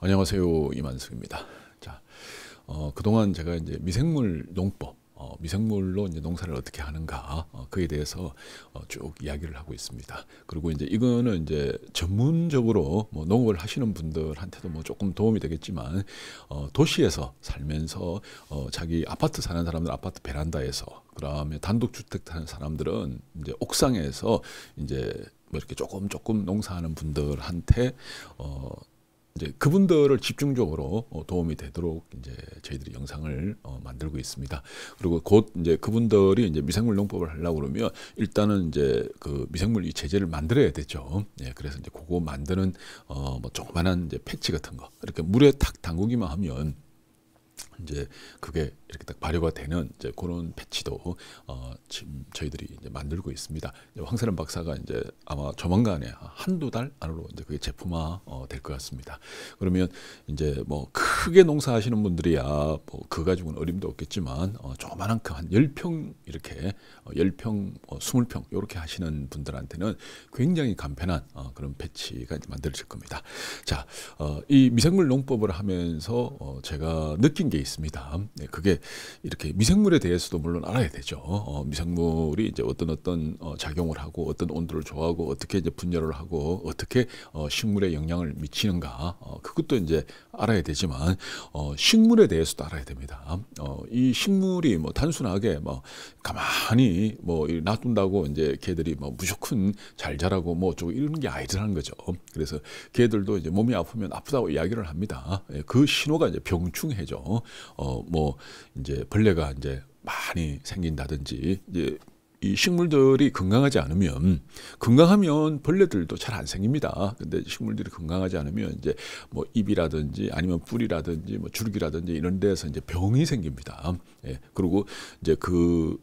안녕하세요 이만승입니다. 자, 어, 그동안 제가 이제 미생물 농법, 어, 미생물로 이제 농사를 어떻게 하는가 어, 그에 대해서 어, 쭉 이야기를 하고 있습니다. 그리고 이제 이거는 이제 전문적으로 뭐 농업을 하시는 분들한테도 뭐 조금 도움이 되겠지만 어, 도시에서 살면서 어, 자기 아파트 사는 사람들 아파트 베란다에서 그다음에 단독주택 사는 사람들은 이제 옥상에서 이제 뭐 이렇게 조금 조금 농사하는 분들한테 어 이제 그분들을 집중적으로 어, 도움이 되도록 이제 저희들이 영상을 어, 만들고 있습니다. 그리고 곧 이제 그분들이 이제 미생물 농법을 하려고 그러면 일단은 이제 그 미생물 이 제재를 만들어야 되죠. 예, 그래서 이제 그거 만드는 어 뭐 조그만한 이제 패치 같은 거 이렇게 물에 탁 담그기만 하면 이제 그게 이렇게 딱 발효가 되는 이제 그런 패치도 어 지금 저희들이 이제 만들고 있습니다. 황세련 박사가 이제 아마 조만간에 한두 달 안으로 이제 그게 제품화 어 될것 같습니다. 그러면 이제 뭐 크게 농사하시는 분들이야 뭐그 가지고는 어림도 없겠지만 어 조만한 그한 열 평 이렇게 어, 열평 어, 스물 평 이렇게 하시는 분들한테는 굉장히 간편한 어 그런 패치가 이제 만들어질 겁니다. 자, 어, 이 미생물 농법을 하면서 제가 느낀 게 있어요. 있습니다. 네, 그게 이렇게 미생물에 대해서도 물론 알아야 되죠. 어, 미생물이 이제 어떤 어떤 어, 작용을 하고 어떤 온도를 좋아하고 어떻게 이제 분열을 하고 어떻게 어, 식물에 영향을 미치는가 어, 그것도 이제 알아야 되지만 어, 식물에 대해서도 알아야 됩니다. 어, 이 식물이 뭐 단순하게 뭐 가만히 뭐 놔둔다고 이제 개들이 뭐 무조건 잘 자라고 뭐 어쩌고 이게 아니라는 거죠. 그래서 개들도 이제 몸이 아프면 아프다고 이야기를 합니다. 예, 그 신호가 이제 병충해죠. 어, 뭐 이제 벌레가 이제 많이 생긴다든지 이제 이 식물들이 건강하지 않으면 건강하면 벌레들도 잘 안 생깁니다. 근데 식물들이 건강하지 않으면 이제 뭐 잎이라든지 아니면 뿌리라든지 뭐 줄기라든지 이런 데서 이제 병이 생깁니다. 예. 그리고 이제 그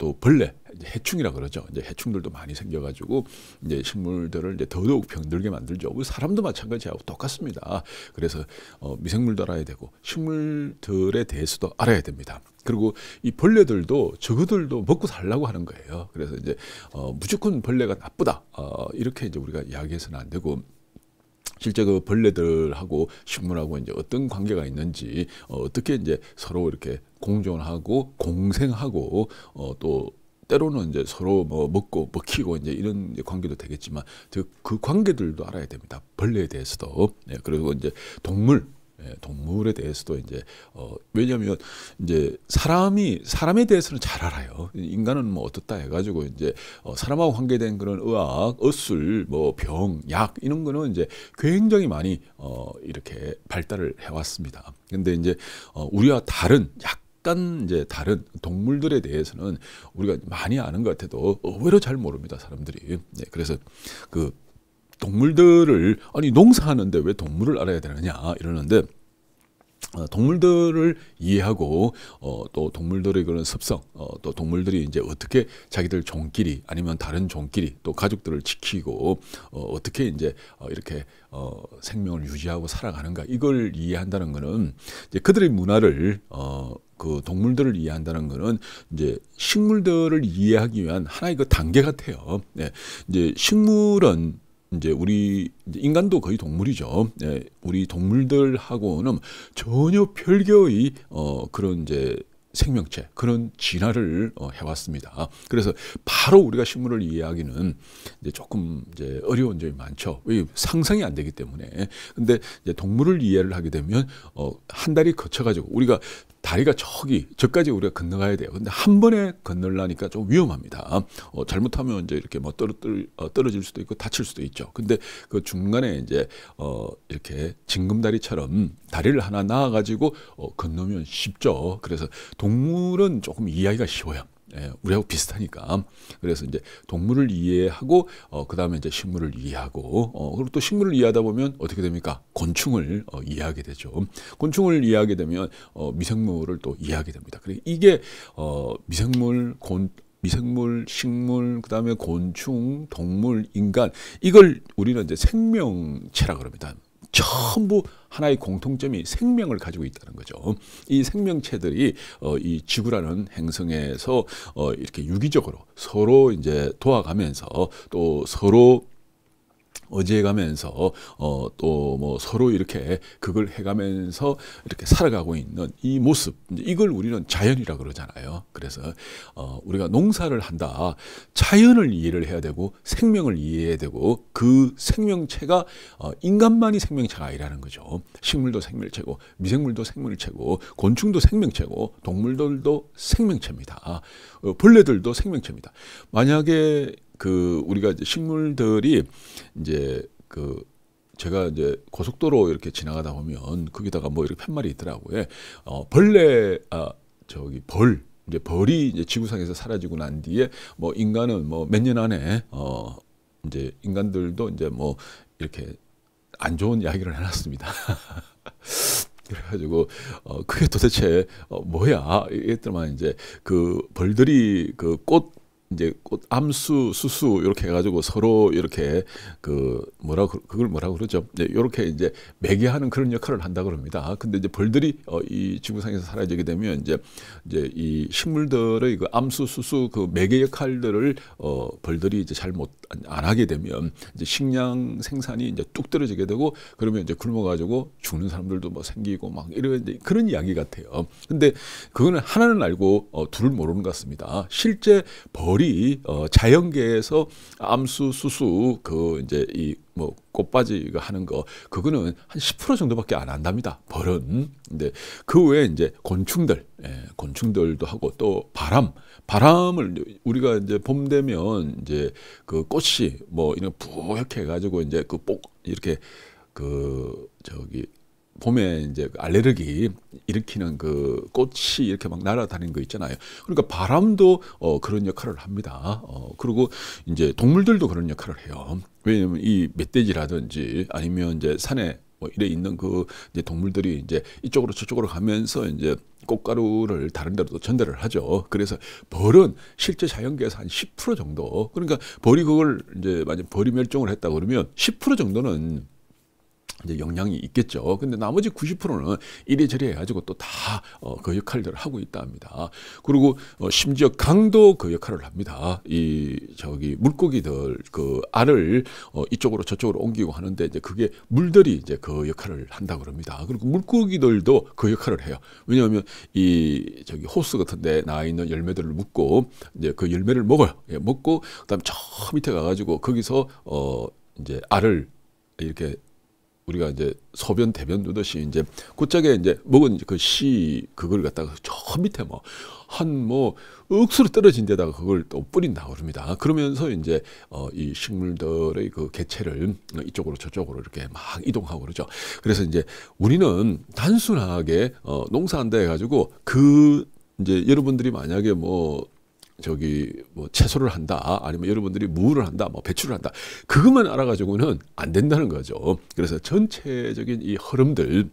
또 벌레 해충이라 그러죠. 이제 해충들도 많이 생겨가지고 이제 식물들을 이제 더더욱 병들게 만들죠. 사람도 마찬가지하고 똑같습니다. 그래서 어, 미생물도 알아야 되고 식물들에 대해서도 알아야 됩니다. 그리고 이 벌레들도 저그들도 먹고 살라고 하는 거예요. 그래서 이제 어, 무조건 벌레가 나쁘다 어, 이렇게 이제 우리가 이야기해서는 안 되고. 실제 그 벌레들하고 식물하고 이제 어떤 관계가 있는지 어, 떻게 이제 서로 이렇게 공존하고 공생하고 어, 또 때로는 이제 서로 뭐 먹고 먹히고 이제 이런 이제 관계도 되겠지만 그 관계들도 알아야 됩니다. 벌레에 대해서도 네, 그리고 이제 동물 예, 동물에 대해서도 이제 어 왜냐하면 이제 사람이 사람에 대해서는 잘 알아요. 인간은 뭐 어떻다 해가지고 이제 어 사람하고 관계된 그런 의학, 어술, 뭐 병, 약 이런 거는 이제 굉장히 많이 어 이렇게 발달을 해왔습니다. 근데 이제 어 우리와 다른 약 약간 이제 다른 동물들에 대해서는 우리가 많이 아는 것 같아도 의외로 잘 모릅니다 사람들이. 네, 그래서 그 동물들을 아니 농사하는데 왜 동물을 알아야 되느냐 이러는데 어, 동물들을 이해하고 어, 또 동물들의 그런 습성, 어, 또 동물들이 이제 어떻게 자기들 종끼리 아니면 다른 종끼리 또 가족들을 지키고 어, 어떻게 이제 어, 이렇게 어, 생명을 유지하고 살아가는가 이걸 이해한다는 것은 이제 그들의 문화를 어, 그 동물들을 이해한다는 거는 이제 식물들을 이해하기 위한 하나의 그 단계 같아요. 네. 이제 식물은 이제 우리 인간도 거의 동물이죠. 네. 우리 동물들하고는 전혀 별개의 어 그런 이제 생명체 그런 진화를 어, 해왔습니다. 그래서 바로 우리가 식물을 이해하기는 이제 조금 이제 어려운 점이 많죠. 왜 상상이 안 되기 때문에. 근데 이제 동물을 이해를 하게 되면 어, 한 달이 거쳐가지고 우리가 다리가 저기 저까지 우리가 건너가야 돼요. 근데 한 번에 건널라니까 좀 위험합니다. 어, 잘못하면 이제 이렇게 뭐 떨어질, 어, 떨어질 수도 있고 다칠 수도 있죠. 근데 그 중간에 이제 어, 이렇게 징금다리처럼 다리를 하나 나와 가지고 어, 건너면 쉽죠. 그래서 동물은 조금 이해하기가 쉬워요. 예, 우리하고 비슷하니까. 그래서 이제 동물을 이해하고 어, 그다음에 이제 식물을 이해하고 어, 그리고 또 식물을 이해하다 보면 어떻게 됩니까? 곤충을 어, 이해하게 되죠. 곤충을 이해하게 되면 어, 미생물을 또 이해하게 됩니다. 그래 이게 어, 미생물 곤 미생물, 식물, 그다음에 곤충, 동물, 인간 이걸 우리는 이제 생명체라 그럽니다. 전부 하나의 공통점이 생명을 가지고 있다는 거죠. 이 생명체들이 어, 이 지구라는 행성에서 어, 이렇게 유기적으로 서로 이제 도와가면서 또 서로 어제해가면서 어, 또뭐 서로 이렇게 그걸 해가면서 이렇게 살아가고 있는 이 모습 이걸 우리는 자연이라 그러잖아요. 그래서 어, 우리가 농사를 한다. 자연을 이해를 해야 되고 생명을 이해해야 되고 그 생명체가 어, 인간만이 생명체가 아니라는 거죠. 식물도 생명체고 미생물도 생명체고 곤충도 생명체고 동물들도 생명체입니다. 어, 벌레들도 생명체입니다. 만약에 그 우리가 이제 식물들이 이제 그 제가 이제 고속도로 이렇게 지나가다 보면 거기다가 뭐 이렇게 팻말이 있더라고요. 어, 벌레 아 저기 벌 이제 벌이 이제 지구상에서 사라지고 난 뒤에 뭐 인간은 뭐 몇 년 안에 어 이제 인간들도 이제 뭐 이렇게 안 좋은 이야기를 해놨습니다. 그래가지고 어 그게 도대체 어 뭐야 이랬더만 이제 그 벌들이 그꽃 이제 꽃 암수 수수 이렇게 해가지고 서로 이렇게 그 뭐라 그, 그걸 뭐라 그러죠 이 네, 이렇게 이제 매개하는 그런 역할을 한다 그럽니다. 근데 이제 벌들이 어, 이 지구상에서 사라지게 되면 이제 이제 이 식물들의 그 암수 수수 그 매개 역할들을 어, 벌들이 이제 잘 못 안 하게 되면 이제 식량 생산이 이제 뚝 떨어지게 되고 그러면 이제 굶어가지고 죽는 사람들도 뭐 생기고 막 이런 이제 그런 이야기 같아요. 근데 그거는 하나는 알고 어, 둘을 모르는 것 같습니다. 실제 벌 우리 어, 자연계에서 암수 수수 그 이제 이 뭐 꽃바지 하는 거 그거는 한 10% 정도밖에 안 한답니다. 벌은 근데 그 외에 이제 곤충들 예, 곤충들도 하고 또 바람 바람을 우리가 이제 봄 되면 이제 그 꽃이 뭐 이런 부옇게 해가지고 이제 그 뽁 이렇게 그 저기 봄에 이제 그 알레르기 일으키는 그 꽃이 이렇게 막 날아다니는 거 있잖아요. 그러니까 바람도 어, 그런 역할을 합니다. 어, 그리고 이제 동물들도 그런 역할을 해요. 왜냐면 이 멧돼지라든지 아니면 이제 산에 뭐 이래 있는 그 이제 동물들이 이제 이쪽으로 저쪽으로 가면서 이제 꽃가루를 다른 데로 또 전달을 하죠. 그래서 벌은 실제 자연계에서 한 10% 정도. 그러니까 벌이 그걸 이제 만약 벌이 멸종을 했다 그러면 10% 정도는 이제 영향이 있겠죠. 근데 나머지 90%는 이리저리 해가지고 또 다그 어, 역할들을 하고 있다 합니다. 그리고 어, 심지어 강도 그 역할을 합니다. 이 저기 물고기들 그 알을 어, 이쪽으로 저쪽으로 옮기고 하는데 이제 그게 물들이 이제 그 역할을 한다 그럽니다. 그리고 물고기들도 그 역할을 해요. 왜냐하면 이 저기 호스 같은데 나 있는 열매들을 묶고 이제 그 열매를 먹어요. 예, 먹고 그다음 저 밑에 가가지고 거기서 어 이제 알을 이렇게 우리가 이제 소변 대변 두듯이 이제 곧짝에 이제 먹은 그 씨 그걸 갖다가 저 밑에 뭐 한뭐 뭐 억수로 떨어진 데다가 그걸 또 뿌린다고 그럽니다. 그러면서 이제 어 이 식물들의 그 개체를 이쪽으로 저쪽으로 이렇게 막 이동하고 그러죠. 그래서 이제 우리는 단순하게 어 농사 한다 해가지고 그 이제 여러분들이 만약에 뭐 저기 뭐 채소를 한다 아니면 여러분들이 무를 한다 뭐 배추를 한다 그것만 알아가지고는 안 된다는 거죠. 그래서 전체적인 이 흐름들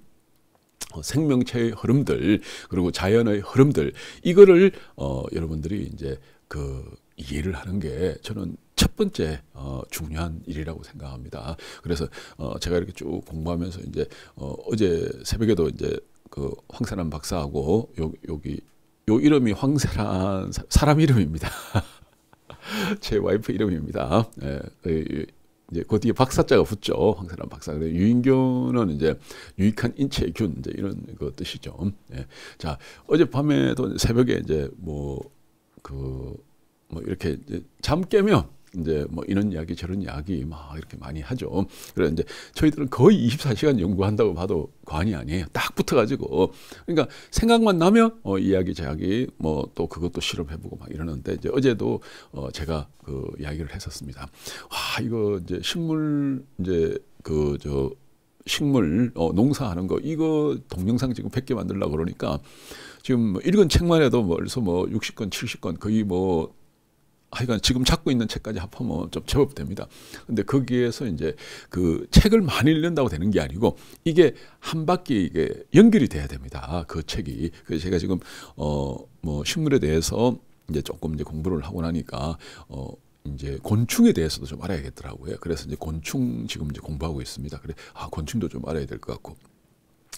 어, 생명체의 흐름들 그리고 자연의 흐름들 이거를 어, 여러분들이 이제 그 이해를 하는 게 저는 첫 번째 어, 중요한 일이라고 생각합니다. 그래서 어, 제가 이렇게 쭉 공부하면서 이제 어, 어제 새벽에도 이제 그 황산암 박사하고 여기 요 이름이 황세란 사람 이름입니다. 제 와이프 이름입니다. 예, 그, 이제 그 뒤에 박사자가 붙죠. 황사람 박사. 유인균은 이제 유익한 인체균 이제 이런 그 뜻이죠. 예. 자 어젯밤에도 새벽에 이제 뭐 그뭐 그, 뭐 이렇게 이제 잠 깨면 이제 뭐 이런 이야기 저런 이야기 막 이렇게 많이 하죠. 그래서 이제 저희들은 거의 24시간 연구한다고 봐도 과언이 아니에요. 딱 붙어가지고 그러니까 생각만 나면 어, 이야기 제약이 뭐 또 그것도 실험해보고 막 이러는데 이제 어제도 어, 제가 그 이야기를 했었습니다. 와 이거 이제 식물 이제 그 저 식물 어, 농사하는 거 이거 동영상 지금 100개 만들려고 그러니까 지금 읽은 뭐 책만 해도 벌써 뭐 60권 70권 거의 뭐 하여간 지금 찾고 있는 책까지 합하면 뭐 좀 제법 됩니다. 근데 거기에서 이제 그 책을 많이 읽는다고 되는 게 아니고 이게 한 바퀴 이게 연결이 돼야 됩니다. 아, 그 책이. 그래서 제가 지금 어 뭐 식물에 대해서 이제 조금 이제 공부를 하고 나니까 어 이제 곤충에 대해서도 좀 알아야겠더라고요. 그래서 이제 곤충 지금 이제 공부하고 있습니다. 그래 아 곤충도 좀 알아야 될 것 같고.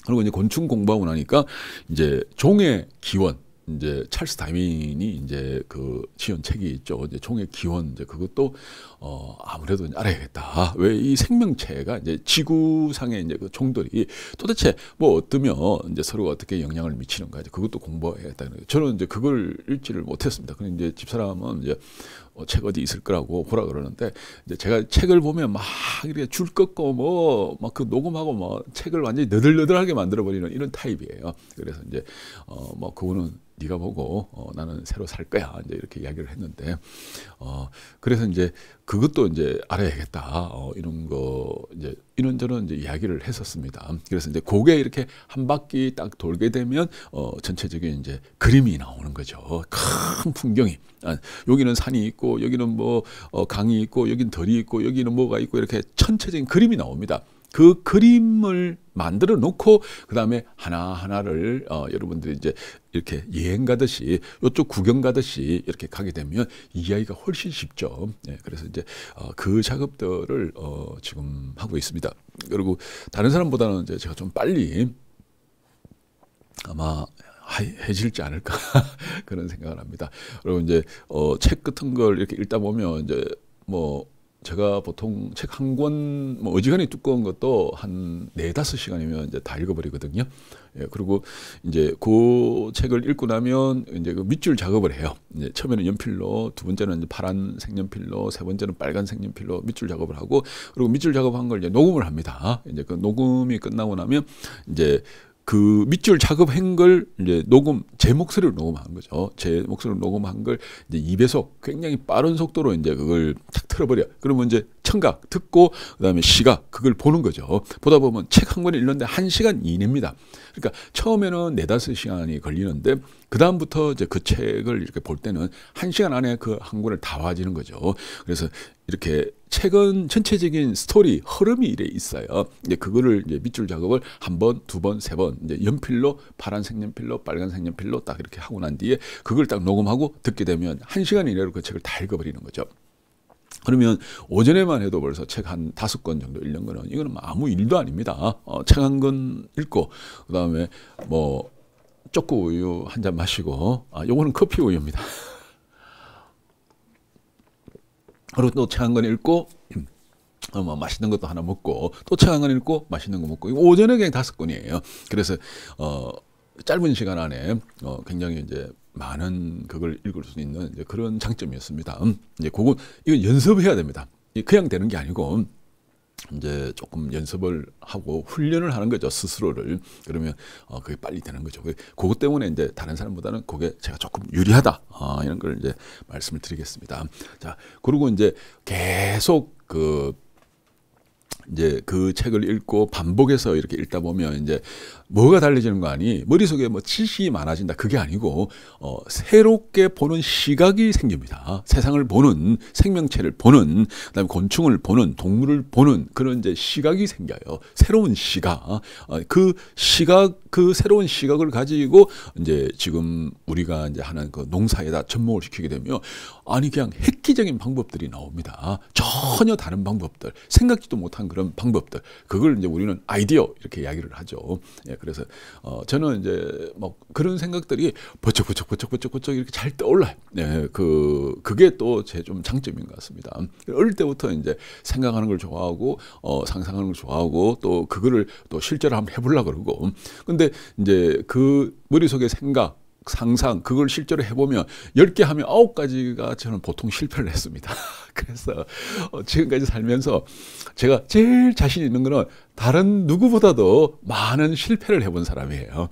그리고 이제 곤충 공부하고 나니까 이제 종의 기원 이제 찰스 다윈이 이제 그 지은 책이 있죠. 이제 종의 기원 이제 그것도 어 아무래도 알아야겠다. 왜 이 생명체가 이제 지구상의 이제 그 종들이 도대체 뭐 어떠면 이제 서로 어떻게 영향을 미치는가 이제 그것도 공부해야겠다. 는 거예요. 저는 이제 그걸 읽지를 못했습니다. 그런데 이제 집사람은 이제 뭐 책 어디 있을 거라고 보라 그러는데 이제 제가 책을 보면 막 이렇게 줄 꺾고 뭐 막 그 녹음하고 뭐 책을 완전히 너들너들하게 만들어 버리는 이런 타입이에요. 그래서 이제 어뭐 그거는 네가 보고 어, 나는 새로 살 거야 이제 이렇게 이야기를 했는데 어 그래서 이제 그것도 이제 알아야겠다. 어, 이런 거 이제 이런저런 이제 이야기를 했었습니다. 그래서 이제 고게 이렇게 한 바퀴 딱 돌게 되면 어, 전체적인 이제 그림이 나오는 거죠. 큰 풍경이. 아, 여기는 산이 있고 여기는 뭐 어, 강이 있고 여기는 덜이 있고 여기는 뭐가 있고 이렇게 전체적인 그림이 나옵니다. 그 그림을 만들어 놓고 그 다음에 하나 하나를 어, 여러분들이 이제 이렇게 여행 가듯이 이쪽 구경 가듯이 이렇게 가게 되면 이야기가 훨씬 쉽죠. 예, 그래서 이제 어, 그 작업들을 어, 지금 하고 있습니다. 그리고 다른 사람보다는 이제 제가 좀 빨리 아마 해질지 않을까 그런 생각을 합니다. 그리고 이제 어, 책 같은 걸 이렇게 읽다 보면 이제 뭐 제가 보통 책 한 권, 뭐 어지간히 두꺼운 것도 한 네다섯 시간이면 이제 다 읽어버리거든요. 예, 그리고 이제 그 책을 읽고 나면 이제 그 밑줄 작업을 해요. 이제 처음에는 연필로, 두 번째는 이제 파란 색연필로, 세 번째는 빨간 색연필로 밑줄 작업을 하고, 그리고 밑줄 작업한 걸 이제 녹음을 합니다. 이제 그 녹음이 끝나고 나면 이제 그 밑줄 작업한 걸 이제 녹음 제 목소리를 녹음한 거죠. 제 목소리를 녹음한 걸 이제 2배속 굉장히 빠른 속도로 이제 그걸 탁 틀어버려. 그러면 이제 청각 듣고 그다음에 시각 그걸 보는 거죠. 보다 보면 책 한 권을 읽는데 한시간 이내입니다. 그러니까 처음에는 네다섯 시간이 걸리는데 그다음부터 이제 그 책을 이렇게 볼 때는 한시간 안에 그 한 권을 다 와지는 거죠. 그래서 이렇게 책은 전체적인 스토리 흐름이 이래 있어요. 이제 그거를 이제 밑줄 작업을 한 번, 두 번, 세 번 이제 연필로 파란색 연필로 빨간색 연필로 딱 이렇게 하고 난 뒤에 그걸 딱 녹음하고 듣게 되면 한 시간 이내로 그 책을 다 읽어버리는 거죠. 그러면 오전에만 해도 벌써 책 한 다섯 권 정도 읽는 거는 이거는 아무 일도 아닙니다. 어, 책 한 권 읽고 그다음에 뭐 쪼꼬 우유 한 잔 마시고 아 요거는 커피 우유입니다. 그리고 또 책 한 권 읽고 음, 어, 뭐 맛있는 것도 하나 먹고 또 책 한 권 읽고 맛있는 거 먹고 오전에 그냥 다섯 권이에요. 그래서 어 짧은 시간 안에 어 굉장히 이제 많은 그걸 읽을 수 있는 그런 장점이었습니다. 음, 이제 그건 이건 연습해야 됩니다. 그냥 되는 게 아니고 이제 조금 연습을 하고 훈련을 하는 거죠 스스로를 그러면 어, 그게 빨리 되는 거죠 그, 그것 때문에 이제 다른 사람보다는 그게 제가 조금 유리하다 어, 이런 걸 이제 말씀을 드리겠습니다 자 그리고 이제 계속 그 이제 그 책을 읽고 반복해서 이렇게 읽다 보면 이제 뭐가 달라지는 거 아니 머릿속에 뭐 지식이 많아진다 그게 아니고 어 새롭게 보는 시각이 생깁니다. 세상을 보는 생명체를 보는 그다음에 곤충을 보는 동물을 보는 그런 이제 시각이 생겨요. 새로운 시각. 어, 그 시각 그 새로운 시각을 가지고 이제 지금 우리가 이제 하는 그 농사에다 접목을 시키게 되면 아니 그냥 획기적인 방법들이 나옵니다. 전혀 다른 방법들, 생각지도 못한 그런 방법들. 그걸 이제 우리는 아이디어 이렇게 이야기를 하죠. 예, 그래서 어 저는 이제 뭐 그런 생각들이 버쩍버쩍버쩍버쩍버쩍 이렇게 잘 떠올라요. 예, 그 그게 또 제 좀 장점인 것 같습니다. 어릴 때부터 이제 생각하는 걸 좋아하고 어 상상하는 걸 좋아하고 또 그거를 또 실제로 한번 해보려 그러고. 근데 근데 이제 그 머릿속의 생각, 상상 그걸 실제로 해보면 10개 하면 9가지가 저는 보통 실패를 했습니다. 그래서 어, 지금까지 살면서 제가 제일 자신 있는 거는 다른 누구보다도 많은 실패를 해본 사람이에요.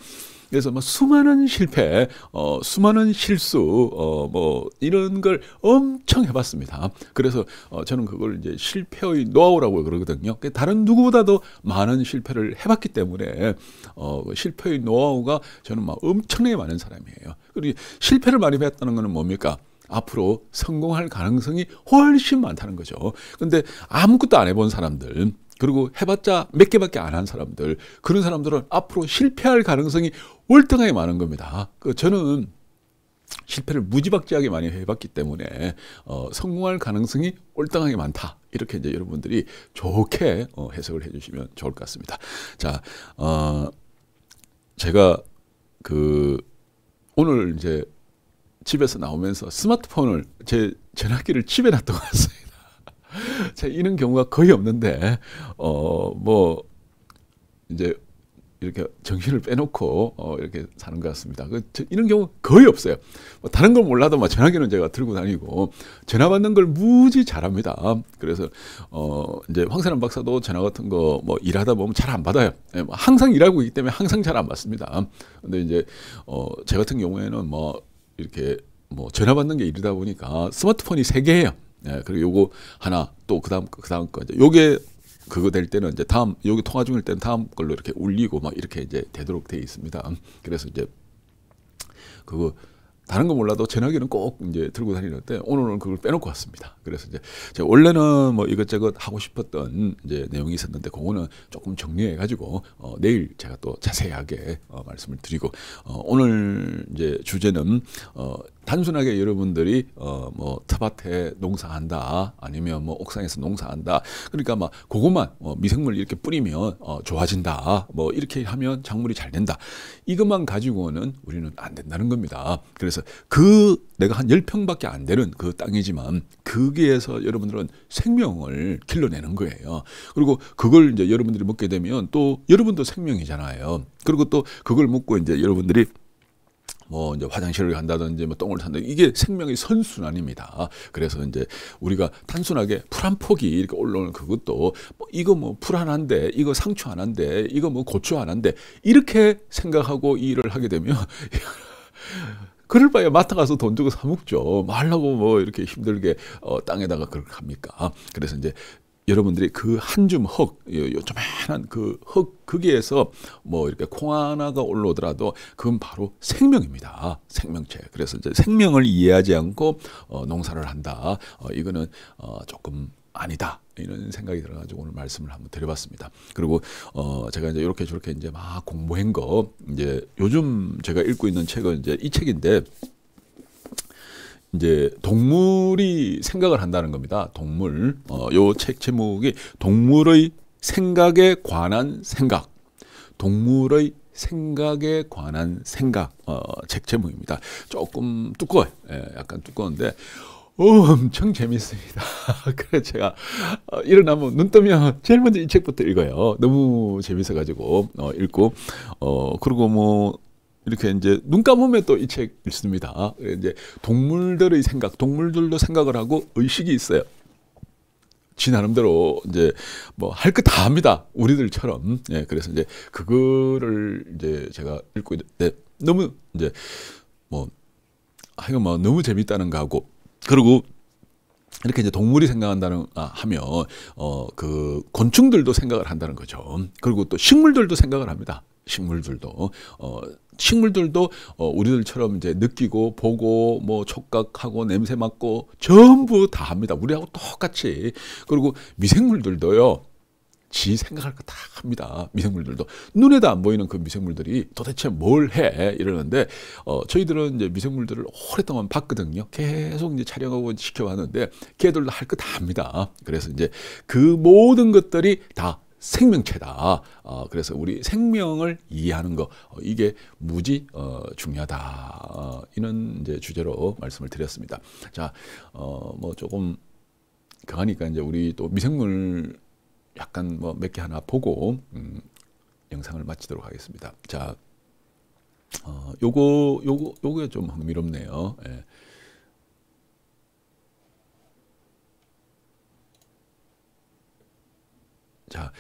그래서 뭐 수많은 실패, 어, 수많은 실수, 어, 뭐 이런 걸 엄청 해봤습니다. 그래서 어, 저는 그걸 이제 실패의 노하우라고 그러거든요. 그 다른 누구보다도 많은 실패를 해봤기 때문에 어, 그 실패의 노하우가 저는 막 엄청나게 많은 사람이에요. 그리고 실패를 많이 했다는 것은 뭡니까? 앞으로 성공할 가능성이 훨씬 많다는 거죠. 근데 아무것도 안 해본 사람들, 그리고 해봤자 몇 개밖에 안 한 사람들 그런 사람들은 앞으로 실패할 가능성이 월등하게 많은 겁니다. 그 저는 실패를 무지박지하게 많이 해봤기 때문에 어, 성공할 가능성이 월등하게 많다. 이렇게 이제 여러분들이 좋게 어, 해석을 해주시면 좋을 것 같습니다. 자, 어, 제가 그 오늘 이제 집에서 나오면서 스마트폰을 제 전화기를 집에 놔두고 왔어요. 자, 이런 경우가 거의 없는데, 어, 뭐, 이제, 이렇게 정신을 빼놓고, 어, 이렇게 사는 것 같습니다. 그, 저, 이런 경우 거의 없어요. 뭐 다른 걸 몰라도 막 전화기는 제가 들고 다니고, 전화 받는 걸 무지 잘합니다. 그래서, 어, 이제 황선람 박사도 전화 같은 거 뭐 일하다 보면 잘 안 받아요. 예, 뭐 항상 일하고 있기 때문에 항상 잘 안 받습니다. 근데 이제, 어, 제 같은 경우에는 뭐, 이렇게 뭐 전화 받는 게 일이다 보니까 스마트폰이 세 개예요. 예, 그리고 요거 하나 또 그다음 그다음 거 이제 요게 그거 될 때는 이제 다음 여기 통화 중일 때는 다음 걸로 이렇게 올리고 막 이렇게 이제 되도록 돼 있습니다. 그래서 이제 그거 다른 거 몰라도 전화기는 꼭 이제 들고 다니는데 오늘은 그걸 빼놓고 왔습니다. 그래서 이제 제가 원래는 뭐 이것저것 하고 싶었던 이제 내용이 있었는데 그거는 조금 정리해 가지고 어 내일 제가 또 자세하게 어 말씀을 드리고 어 오늘 이제 주제는 어 단순하게 여러분들이 어뭐 타밭에 농사한다 아니면 뭐 옥상에서 농사한다 그러니까 막 그것만 어 뭐, 미생물 이렇게 뿌리면 어 좋아진다 뭐 이렇게 하면 작물이 잘 된다 이것만 가지고는 우리는 안 된다는 겁니다 그래서 그 내가 한1 0평밖에안 되는 그 땅이지만 거기에서 여러분들은 생명을 길러내는 거예요 그리고 그걸 이제 여러분들이 먹게 되면 또 여러분도 생명이잖아요 그리고 또 그걸 먹고 이제 여러분들이 뭐 이제 화장실을 간다든지 뭐 똥을 탄다 이게 생명의 선순환입니다. 그래서 이제 우리가 단순하게 풀한 포기 이렇게 올라오는 그것도 뭐 이거 뭐풀안한데 이거 상추 안한데 이거 뭐 고추 안한데 이렇게 생각하고 일을 하게 되면 그럴 바에 마트 가서 돈 주고 사 먹죠. 말라고 뭐 이렇게 힘들게 어, 땅에다가 그렇게 합니까? 그래서 이제 여러분들이 그 한줌 흙, 요조만한 그 흙, 거기에서 뭐 이렇게 콩 하나가 올라오더라도 그건 바로 생명입니다. 생명체. 그래서 이제 생명을 이해하지 않고 어, 농사를 한다. 어, 이거는 어, 조금 아니다. 이런 생각이 들어가지고 오늘 말씀을 한번 드려봤습니다. 그리고 어 제가 이제 이렇게 저렇게 이제 막 공부한 거 이제 요즘 제가 읽고 있는 책은 이제 이 책인데 이제 동물이 생각을 한다는 겁니다. 동물. 어, 요 책 제목이 동물의 생각에 관한 생각. 동물의 생각에 관한 생각. 어, 책 제목입니다. 조금 두꺼워요. 예, 약간 두꺼운데 오, 엄청 재밌습니다. 그래 제가 어, 일어나면 눈 뜨면 제일 먼저 이 책부터 읽어요. 너무 재밌어가지고 어, 읽고 어 그리고 뭐 이렇게 이제 눈 감으면 또 이 책 읽습니다. 이제 동물들의 생각, 동물들도 생각을 하고 의식이 있어요. 지 나름대로 이제 뭐 할 것 다 합니다. 우리들처럼. 예, 그래서 이제 그거를 이제 제가 읽고 있는데 네, 너무 이제 뭐 하여간 뭐 너무 재밌다는 거 하고 그리고 이렇게 이제 동물이 생각한다는 아, 하면 어 그 곤충들도 생각을 한다는 거죠. 그리고 또 식물들도 생각을 합니다. 식물들도 어 식물들도 어, 우리들처럼 이제 느끼고 보고 뭐 촉각하고 냄새 맡고 전부 다 합니다. 우리하고 똑같이. 그리고 미생물들도요. 지 생각할 거 다 합니다. 미생물들도 눈에도 안 보이는 그 미생물들이 도대체 뭘 해? 이러는데 어, 저희들은 이제 미생물들을 오랫동안 봤거든요. 계속 이제 촬영하고 지켜봤는데 걔들도 할 거 다 합니다. 그래서 이제 그 모든 것들이 다 생명체다. 어, 그래서 우리 생명을 이해하는 거 어, 이게 무지 어, 중요하다. 어, 이런 이제 주제로 말씀을 드렸습니다. 자, 어, 뭐 조금 강하니까 이제 우리 또 미생물 약간 뭐 몇 개 하나 보고 음, 영상을 마치도록 하겠습니다. 자, 어, 요거 요거 요게 좀 흥미롭네요. 예. 자,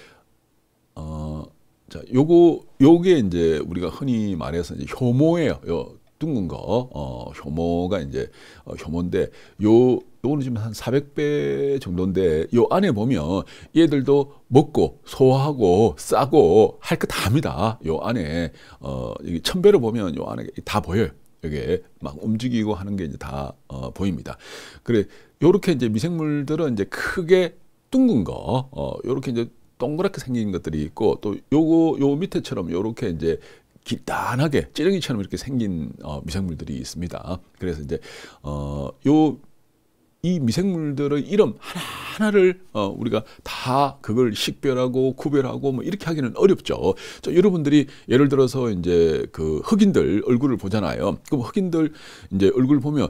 어, 자, 요거 요게 이제 우리가 흔히 말해서 이제 효모예요. 요 둥근 거, 어, 효모가 이제 어, 효모인데 요 요거는 지금 한 400배 정도인데 요 안에 보면 얘들도 먹고 소화하고 싸고 할거다 합니다. 요 안에 어 여기 천배로 보면 요 안에 다 보여요. 이게 막 움직이고 하는 게 이제 다 어, 보입니다. 그래 요렇게 이제 미생물들은 이제 크게 둥근 거, 어, 요렇게 이제 동그랗게 생긴 것들이 있고 또 요거 요 밑에처럼 요렇게 이제 기단하게 찌르기처럼 이렇게 생긴 어, 미생물들이 있습니다. 그래서 이제 어, 요 이 미생물들의 이름 하나하나를 어, 우리가 다 그걸 식별하고 구별하고 뭐 이렇게 하기는 어렵죠. 저 여러분들이 예를 들어서 이제 그 흑인들 얼굴을 보잖아요. 그럼 흑인들 이제 얼굴 보면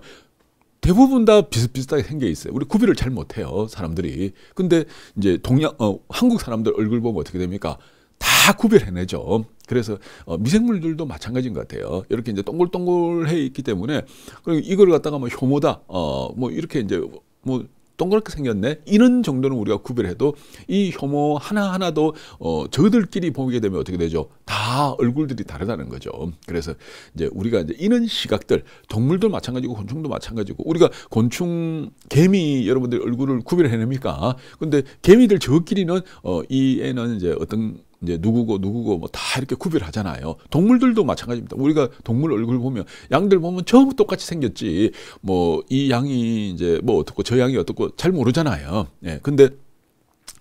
대부분 다 비슷비슷하게 생겨 있어요. 우리 구별을잘 못해요 사람들이. 근데 이제 동양 어, 한국 사람들 얼굴 보면 어떻게 됩니까? 다 구별해내죠. 그래서 어, 미생물들도 마찬가지인 것 같아요. 이렇게 이제 동글동글해 있기 때문에 그리고 이걸 갖다가 뭐 효모다, 어, 뭐 이렇게 이제 뭐 동그랗게 생겼네 이런 정도는 우리가 구별해도 이 혐오 하나하나도 어, 저들끼리 보게 되면 어떻게 되죠 다 얼굴들이 다르다는 거죠 그래서 이제 우리가 이제 이런 시각들 동물도 마찬가지고 곤충도 마찬가지고 우리가 곤충 개미 여러분들 얼굴을 구별해냅니까 근데 개미들 저끼리는 어, 이 애는 이제 어떤 이제 누구고 누구고 뭐 다 이렇게 구별하잖아요. 동물들도 마찬가지입니다. 우리가 동물 얼굴 보면 양들 보면 전부 똑같이 생겼지. 뭐 이 양이 이제 뭐 어떻고 저 양이 어떻고 잘 모르잖아요. 예. 근데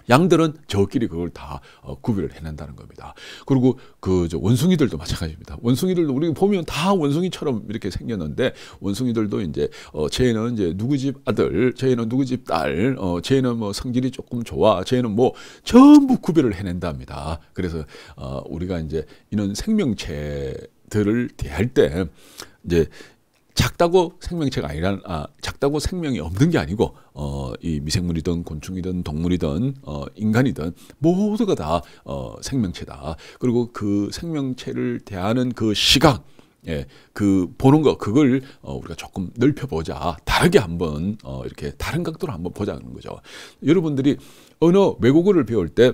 양들은 저끼리 그걸 다 어, 구별을 해낸다는 겁니다. 그리고 그 원숭이들도 마찬가지입니다. 원숭이들도 우리 보면 다 원숭이처럼 이렇게 생겼는데 원숭이들도 이제 어, 쟤는 이제 누구 집 아들, 쟤는 누구 집 딸, 어, 쟤는 뭐 성질이 조금 좋아, 쟤는 뭐 전부 구별을 해낸답니다. 그래서 어, 우리가 이제 이런 생명체들을 대할 때 이제 작다고 생명체가 아니라 아, 작다고 생명이 없는 게 아니고 어, 이 미생물이든 곤충이든 동물이든 어, 인간이든 모두가 다 어, 생명체다. 그리고 그 생명체를 대하는 그 시각 예, 그 보는 거 그걸 어, 우리가 조금 넓혀보자. 다르게 한번 어, 이렇게 다른 각도로 한번 보자는 거죠. 여러분들이 언어 외국어를 배울 때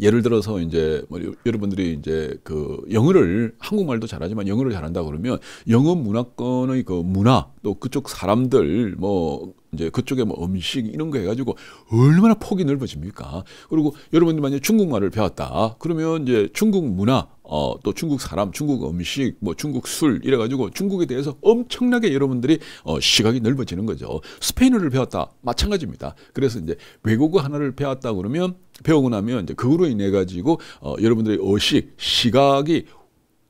예를 들어서 이제 뭐 여러분들이 이제 그 영어를 한국말도 잘하지만 영어를 잘한다 그러면 영어 문화권의 그 문화 또 그쪽 사람들 뭐 이제 그쪽에 뭐 음식 이런 거 해가지고 얼마나 폭이 넓어집니까? 그리고 여러분들 만약 중국말을 배웠다 그러면 이제 중국 문화 어, 또 중국 사람, 중국 음식, 뭐 중국 술 이래가지고 중국에 대해서 엄청나게 여러분들이 어, 시각이 넓어지는 거죠. 스페인어를 배웠다 마찬가지입니다. 그래서 이제 외국어 하나를 배웠다 그러면 배우고 나면 이제 그거로 인해 가지고 어, 여러분들의 의식, 시각이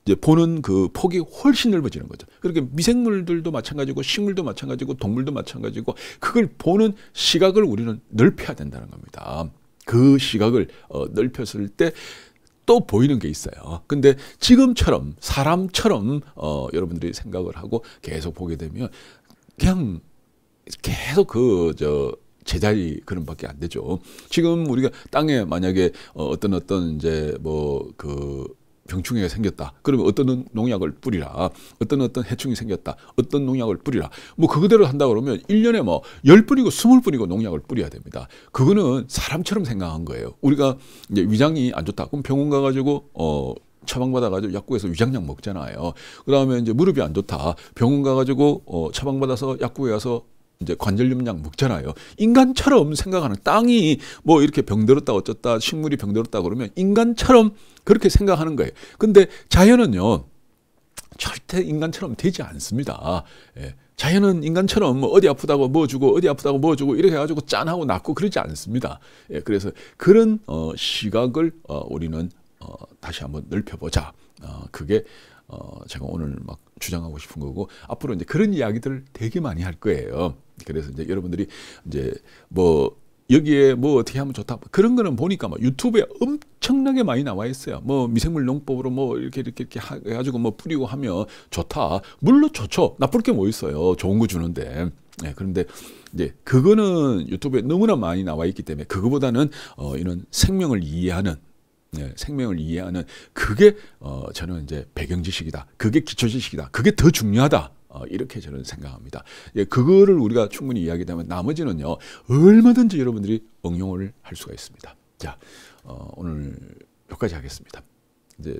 이제 보는 그 폭이 훨씬 넓어지는 거죠. 그렇게 미생물들도 마찬가지고 식물도 마찬가지고 동물도 마찬가지고 그걸 보는 시각을 우리는 넓혀야 된다는 겁니다. 그 시각을 어, 넓혔을 때 또 보이는 게 있어요. 근데 지금처럼 사람처럼 어, 여러분들이 생각을 하고 계속 보게 되면 그냥 계속 그저 제자리 그런밖에 안 되죠. 지금 우리가 땅에 만약에 어, 어떤 어떤 이제 뭐 그 병충해가 생겼다. 그러면 어떤 농약을 뿌리라. 어떤 어떤 해충이 생겼다. 어떤 농약을 뿌리라. 뭐 그대로 한다 그러면 1년에뭐1 0뿌리고2 0 뿌리고 농약을 뿌려야 됩니다. 그거는 사람처럼 생각한 거예요. 우리가 이제 위장이 안 좋다. 그럼 병원 가가지고 어 처방받아가지고 약국에서 위장약 먹잖아요. 그 다음에 이제 무릎이 안 좋다. 병원 가가지고 어 처방받아서 약국에 가서 이제 관절염약 먹잖아요. 인간처럼 생각하는 땅이 뭐 이렇게 병들었다 어쩌다 식물이 병들었다 그러면 인간처럼 그렇게 생각하는 거예요. 근데 자연은요. 절대 인간처럼 되지 않습니다. 예. 자연은 인간처럼 뭐 어디 아프다고 뭐 주고 어디 아프다고 뭐 주고 이렇게 해가지고 짠하고 낫고 그러지 않습니다. 예, 그래서 그런 어, 시각을 어, 우리는 어, 다시 한번 넓혀보자. 어, 그게 어, 제가 오늘 막 주장하고 싶은 거고 앞으로 이제 그런 이야기들 되게 많이 할 거예요. 그래서 이제 여러분들이 이제 뭐 여기에 뭐 어떻게 하면 좋다 뭐 그런 거는 보니까 막 유튜브에 엄청나게 많이 나와 있어요. 뭐 미생물 농법으로 뭐 이렇게 이렇게 이렇게 해가지고 뭐 뿌리고 하면 좋다. 물론 좋죠. 나쁠 게 뭐 있어요. 좋은 거 주는데. 네, 그런데 이제 그거는 유튜브에 너무나 많이 나와 있기 때문에 그거보다는 어, 이런 생명을 이해하는 네, 생명을 이해하는 그게 어, 저는 이제 배경 지식이다. 그게 기초 지식이다. 그게 더 중요하다. 어, 이렇게 저는 생각합니다. 예, 그거를 우리가 충분히 이야기되면 나머지는요 얼마든지 여러분들이 응용을 할 수가 있습니다. 자 어, 오늘 여기까지 하겠습니다. 이제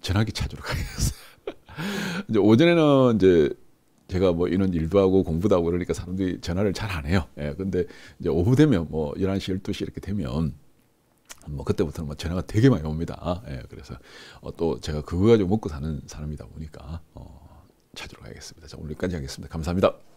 전화기 찾으러 가야겠어요. 이제 오전에는 이제 제가 뭐 이런 일도 하고 공부도 하고 그러니까 사람들이 전화를 잘 안 해요. 예, 근데 이제 오후 되면 뭐 11시, 12시 이렇게 되면 뭐 그때부터는 뭐 전화가 되게 많이 옵니다. 예, 그래서 어, 또 제가 그거 가지고 먹고 사는 사람이다 보니까 어, 찾으러 가야겠습니다. 자, 오늘까지 하겠습니다. 감사합니다.